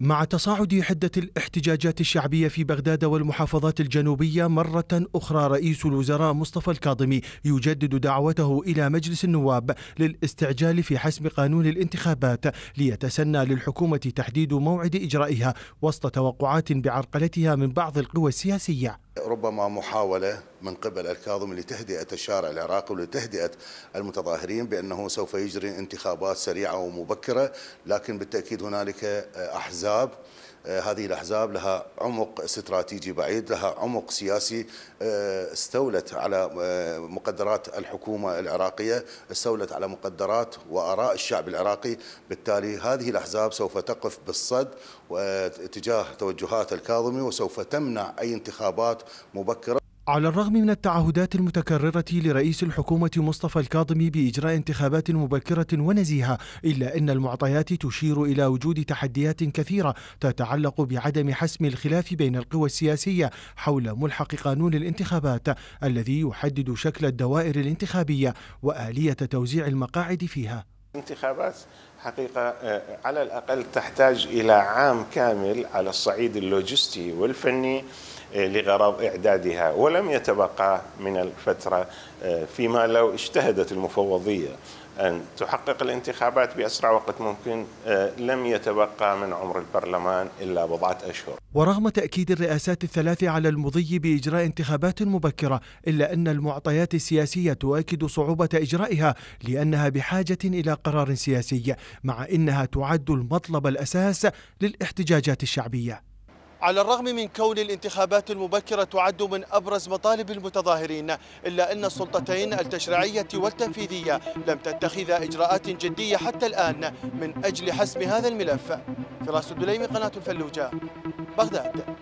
مع تصاعد حدة الاحتجاجات الشعبية في بغداد والمحافظات الجنوبية مرة أخرى رئيس الوزراء مصطفى الكاظمي يجدد دعوته إلى مجلس النواب للاستعجال في حسم قانون الانتخابات ليتسنى للحكومة تحديد موعد إجرائها وسط توقعات بعرقلتها من بعض القوى السياسية ربما محاولة من قبل الكاظم لتهدئة الشارع العراقي ولتهدئة المتظاهرين بأنه سوف يجري انتخابات سريعة ومبكرة لكن بالتأكيد هنالك آه، أحزاب آه، هذه الأحزاب لها عمق استراتيجي بعيد لها عمق سياسي آه، استولت على مقدرات الحكومة العراقية استولت على مقدرات وآراء الشعب العراقي بالتالي هذه الأحزاب سوف تقف بالصد اتجاه توجهات الكاظمي وسوف تمنع أي انتخابات مبكرة على الرغم من التعهدات المتكررة لرئيس الحكومة مصطفى الكاظمي بإجراء انتخابات مبكرة ونزيهة إلا أن المعطيات تشير إلى وجود تحديات كثيرة تتعلق بعدم حسم الخلاف بين القوى السياسية حول ملحق قانون الانتخابات الذي يحدد شكل الدوائر الانتخابية وآلية توزيع المقاعد فيها انتخابات حقيقة آه، على الأقل تحتاج إلى عام كامل على الصعيد اللوجستي والفني آه، لغرض إعدادها ولم يتبقى من الفترة آه، فيما لو اجتهدت المفوضية أن تحقق الانتخابات بأسرع وقت ممكن آه، لم يتبقى من عمر البرلمان إلا بضعة أشهر ورغم تأكيد الرئاسات الثلاث على المضي بإجراء انتخابات مبكرة إلا أن المعطيات السياسية تؤكد صعوبة إجرائها لأنها بحاجة إلى قرار سياسي مع أنها تعد المطلب الأساس للاحتجاجات الشعبية على الرغم من كون الانتخابات المبكرة تعد من أبرز مطالب المتظاهرين إلا أن السلطتين التشريعية والتنفيذية لم تتخذ إجراءات جدية حتى الآن من أجل حسم هذا الملف فراس الدليم قناة الفلوجة بغداد